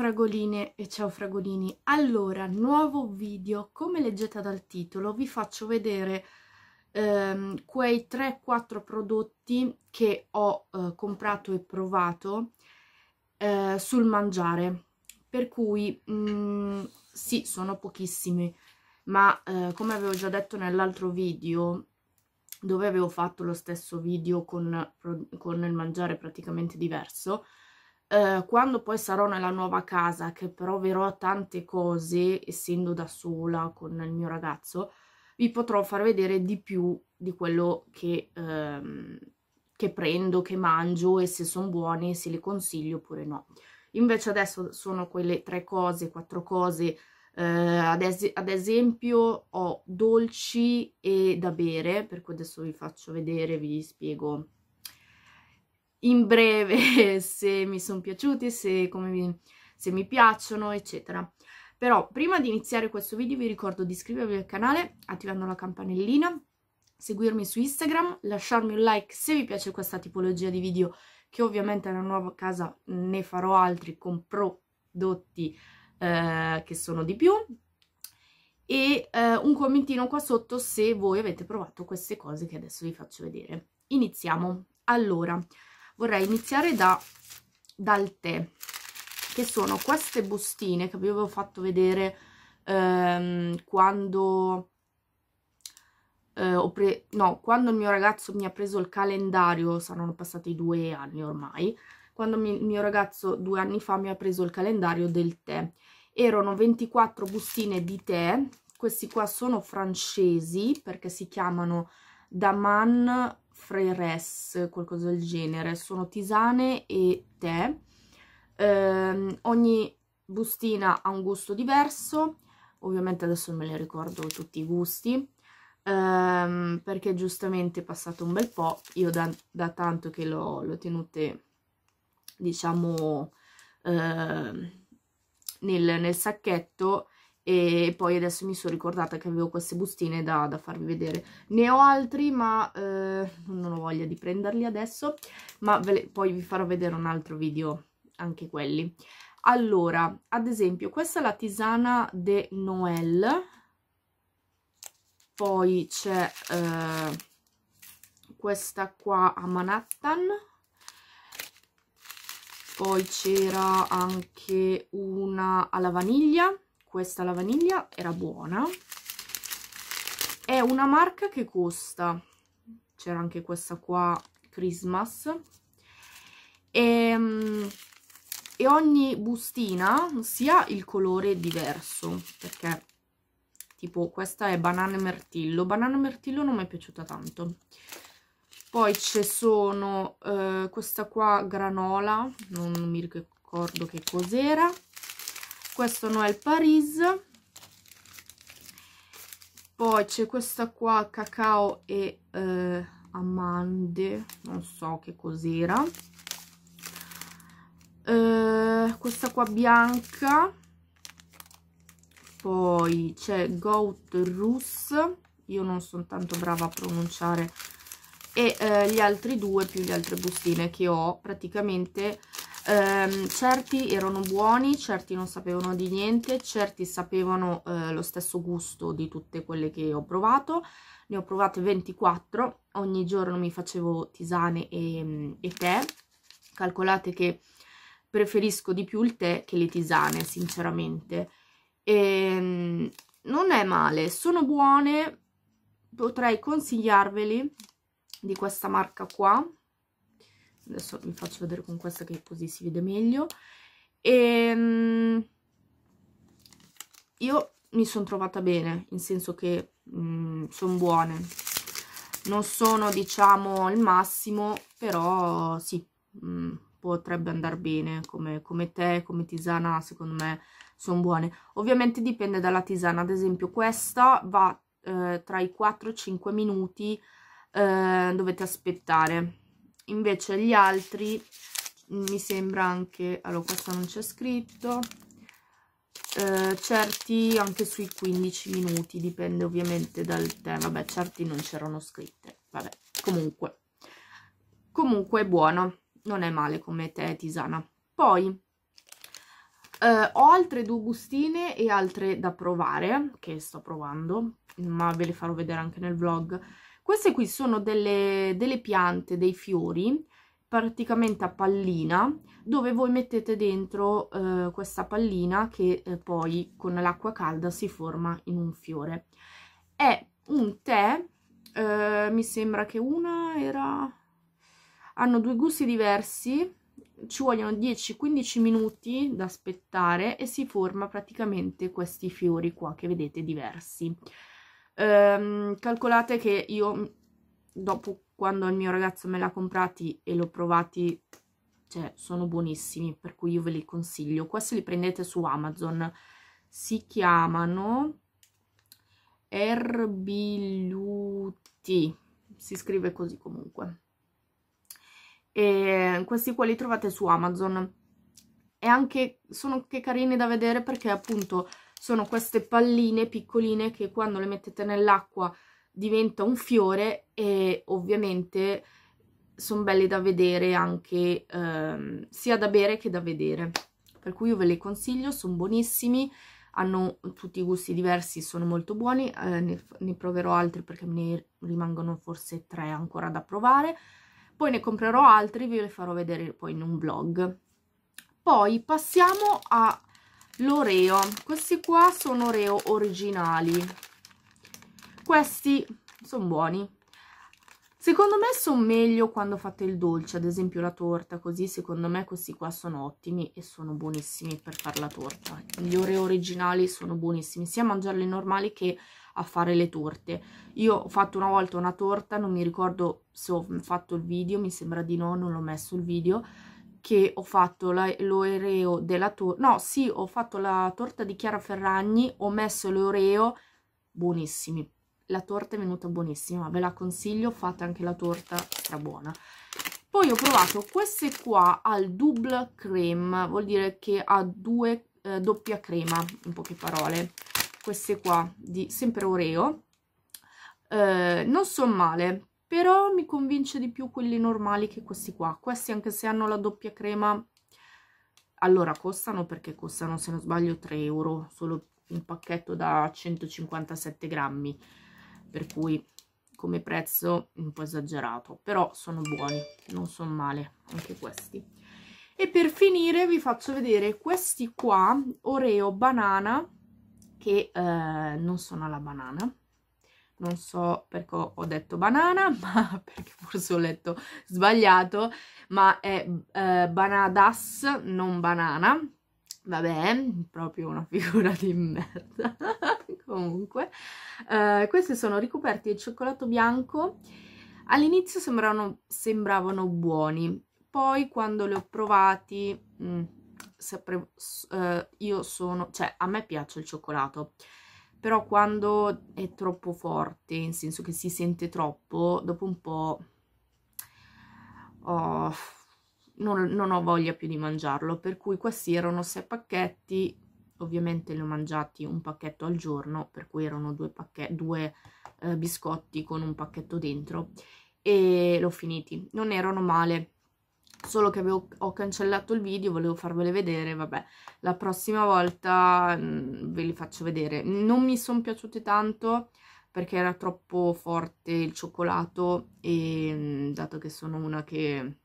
fragoline e ciao fragolini, allora nuovo video, come leggete dal titolo vi faccio vedere ehm, quei 3-4 prodotti che ho eh, comprato e provato eh, sul mangiare, per cui mh, mm, sì sono pochissimi, ma eh, come avevo già detto nell'altro video dove avevo fatto lo stesso video con, con il mangiare praticamente diverso, eh, quando poi sarò nella nuova casa, che proverò tante cose, essendo da sola con il mio ragazzo, vi potrò far vedere di più di quello che, ehm, che prendo, che mangio e se sono buone, se le consiglio oppure no. Invece adesso sono quelle tre cose, quattro cose, eh, ad, es ad esempio ho dolci e da bere, per cui adesso vi faccio vedere, vi spiego in breve se mi sono piaciuti, se, mi, se mi piacciono, eccetera. Però prima di iniziare questo video vi ricordo di iscrivervi al canale attivando la campanellina, seguirmi su Instagram, lasciarmi un like se vi piace questa tipologia di video che ovviamente nella nuova casa ne farò altri con prodotti eh, che sono di più e eh, un commentino qua sotto se voi avete provato queste cose che adesso vi faccio vedere. Iniziamo! Allora, vorrei iniziare da, dal tè, che sono queste bustine che vi avevo fatto vedere ehm, quando, eh, no, quando il mio ragazzo mi ha preso il calendario, saranno passati due anni ormai, quando mi, il mio ragazzo due anni fa mi ha preso il calendario del tè. Erano 24 bustine di tè, questi qua sono francesi perché si chiamano Daman Freires, qualcosa del genere, sono tisane e tè. Eh, ogni bustina ha un gusto diverso, ovviamente adesso me le ricordo tutti i gusti, ehm, perché giustamente è passato un bel po', io da, da tanto che l'ho tenute, diciamo, eh, nel, nel sacchetto, e poi adesso mi sono ricordata che avevo queste bustine da, da farvi vedere ne ho altri ma eh, non ho voglia di prenderli adesso ma le, poi vi farò vedere un altro video anche quelli allora ad esempio questa è la tisana de Noel poi c'è eh, questa qua a Manhattan poi c'era anche una alla vaniglia questa la vaniglia era buona è una marca che costa c'era anche questa qua Christmas e, ehm, e, ogni bustina sia il colore diverso perché tipo questa è banana e mertillo banana e mertillo non mi è piaciuta tanto poi ci sono eh, questa qua granola non mi ricordo che cos'era questo Noel Paris poi c'è questa qua cacao e eh, amande non so che cos'era eh, questa qua bianca poi c'è goat rus io non sono tanto brava a pronunciare e eh, gli altri due più le altre bustine che ho praticamente ehm, certi erano buoni, certi non sapevano di niente, certi sapevano eh, lo stesso gusto di tutte quelle che ho provato, ne ho provate 24, ogni giorno mi facevo tisane e, e tè, calcolate che preferisco di più il tè che le tisane sinceramente, e, ehm, non è male, sono buone, potrei consigliarveli di questa marca qua adesso vi faccio vedere con questa che così si vede meglio e ehm, io mi sono trovata bene in senso che mm, sono buone non sono diciamo il massimo però sì mh, mm, potrebbe andare bene come, come tè come tisana secondo me sono buone ovviamente dipende dalla tisana ad esempio questa va eh, tra i 4 e 5 minuti eh, dovete aspettare invece gli altri mi sembra anche allora questo non c'è scritto eh, certi anche sui 15 minuti dipende ovviamente dal tema vabbè certi non c'erano scritte vabbè comunque comunque è buono non è male come tè tisana poi eh, ho altre due bustine e altre da provare che sto provando ma ve le farò vedere anche nel vlog queste qui sono delle, delle piante, dei fiori, praticamente a pallina, dove voi mettete dentro eh, questa pallina che eh, poi con l'acqua calda si forma in un fiore. È un tè, eh, mi sembra che una era... hanno due gusti diversi, ci vogliono 10-15 minuti da aspettare e si forma praticamente questi fiori qua che vedete diversi ehm, calcolate che io mm, dopo quando il mio ragazzo me l'ha comprati e l'ho provati cioè sono buonissimi per cui io ve li consiglio Questi li prendete su Amazon si chiamano erbiluti si scrive così comunque e questi qua li trovate su Amazon e anche sono che carini da vedere perché appunto sono queste palline piccoline che quando le mettete nell'acqua diventa un fiore e ovviamente sono belli da vedere anche ehm, sia da bere che da vedere per cui io ve le consiglio, sono buonissimi hanno tutti i gusti diversi, sono molto buoni, eh, ne, ne, proverò altri perché ne rimangono forse tre ancora da provare, poi ne comprerò altri, ve le farò vedere poi in un vlog. Poi passiamo a l'oreo questi qua sono oreo originali questi sono buoni secondo me sono meglio quando fate il dolce ad esempio la torta così secondo me questi qua sono ottimi e sono buonissimi per fare la torta gli oreo originali sono buonissimi sia a mangiarli normali che a fare le torte io ho fatto una volta una torta non mi ricordo se ho fatto il video mi sembra di no non l'ho messo il video che ho fatto l'oreo della torta, no sì ho fatto la torta di Chiara Ferragni, ho messo l'oreo, buonissimi, la torta è venuta buonissima, ve la consiglio, fate anche la torta buona Poi ho provato queste qua al double creme, vuol dire che ha due eh, doppia crema, in poche parole. Queste qua, di sempre Oreo. Eh, non sono male, però mi convince di più quelli normali che questi qua questi anche se hanno la doppia crema allora costano perché costano se non sbaglio 3 euro solo un pacchetto da 157 grammi per cui come prezzo un po' esagerato però sono buoni non sono male anche questi e per finire vi faccio vedere questi qua oreo banana che eh, non sono alla banana non so perché ho detto banana, ma perché forse ho letto sbagliato, ma è eh, banadas, non banana, vabbè, proprio una figura di merda, comunque. Eh, questi sono ricoperti di cioccolato bianco, all'inizio sembravano, buoni, poi quando li ho provati... Mh, mm, saprei, eh, io sono, cioè a me piace il cioccolato, però quando è troppo forte, nel senso che si sente troppo, dopo un po' oh, non, non, ho voglia più di mangiarlo, per cui questi erano sei pacchetti, ovviamente li ho mangiati un pacchetto al giorno, per cui erano due, pacche, due eh, biscotti con un pacchetto dentro e l'ho finiti, non erano male, solo che avevo, ho cancellato il video, volevo farvele vedere, vabbè, la prossima volta mh, mm, ve li faccio vedere. Non mi sono piaciute tanto perché era troppo forte il cioccolato e mh, mm, dato che sono una che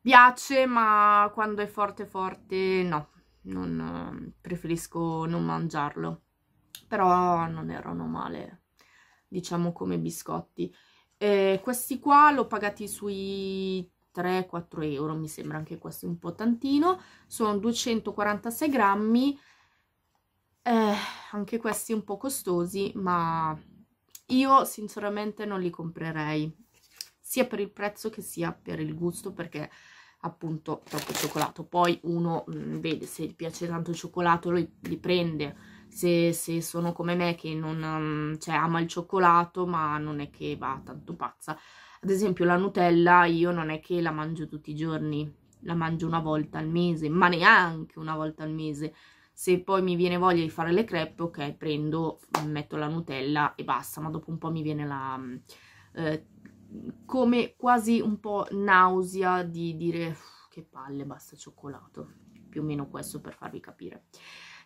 piace ma quando è forte forte no, non, preferisco non mangiarlo. Però non erano male, diciamo come biscotti. Eh, questi qua l'ho pagati sui 3-4 euro, mi sembra anche questo un po' tantino, sono 246 grammi, eh, anche questi un po' costosi, ma io sinceramente non li comprerei, sia per il prezzo che sia per il gusto, perché appunto troppo cioccolato, poi uno mh, mm, vede se gli piace tanto il cioccolato, lui li prende, se, se sono come me che non, mm, cioè, ama il cioccolato ma non è che va tanto pazza. Ad esempio la Nutella io non è che la mangio tutti i giorni, la mangio una volta al mese, ma neanche una volta al mese. Se poi mi viene voglia di fare le crepe, ok, prendo, metto la Nutella e basta, ma dopo un po' mi viene la... Mm, eh, come quasi un po' nausea di dire che palle, basta cioccolato. Più o meno questo per farvi capire.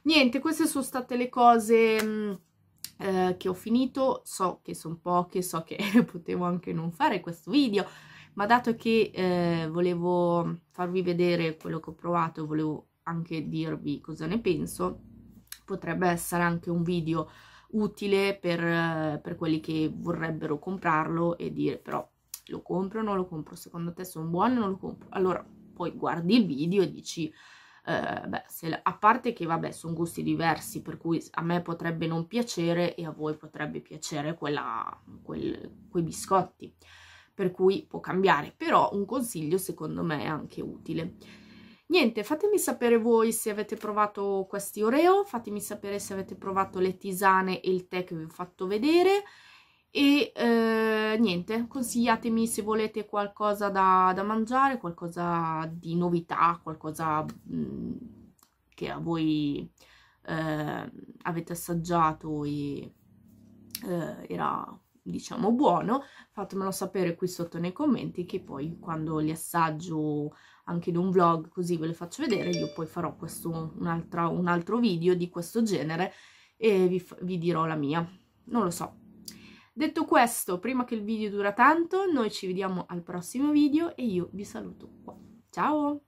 Niente, queste sono state le cose... Mh, eh, che ho finito, so che sono poche, so che potevo anche non fare questo video, ma dato che eh, volevo farvi vedere quello che ho provato, volevo anche dirvi cosa ne penso, potrebbe essere anche un video utile per, eh, per quelli che vorrebbero comprarlo e dire però lo compro o non lo compro, secondo te sono buono o non lo compro? Allora poi guardi il video e dici eh, beh, se, a parte che vabbè sono gusti diversi per cui a me potrebbe non piacere e a voi potrebbe piacere quella, quel, quei biscotti per cui può cambiare però un consiglio secondo me è anche utile Niente, fatemi sapere voi se avete provato questi Oreo, fatemi sapere se avete provato le tisane e il tè che vi ho fatto vedere e eh, niente, consigliatemi se volete qualcosa da, da, mangiare, qualcosa di novità, qualcosa mh, mm, che a voi eh, avete assaggiato e eh, era diciamo buono fatemelo sapere qui sotto nei commenti che poi quando li assaggio anche in un vlog così ve le faccio vedere io poi farò questo, un, altro, un altro video di questo genere e vi, vi dirò la mia non lo so Detto questo, prima che il video dura tanto, noi ci vediamo al prossimo video e io vi saluto qua. Ciao!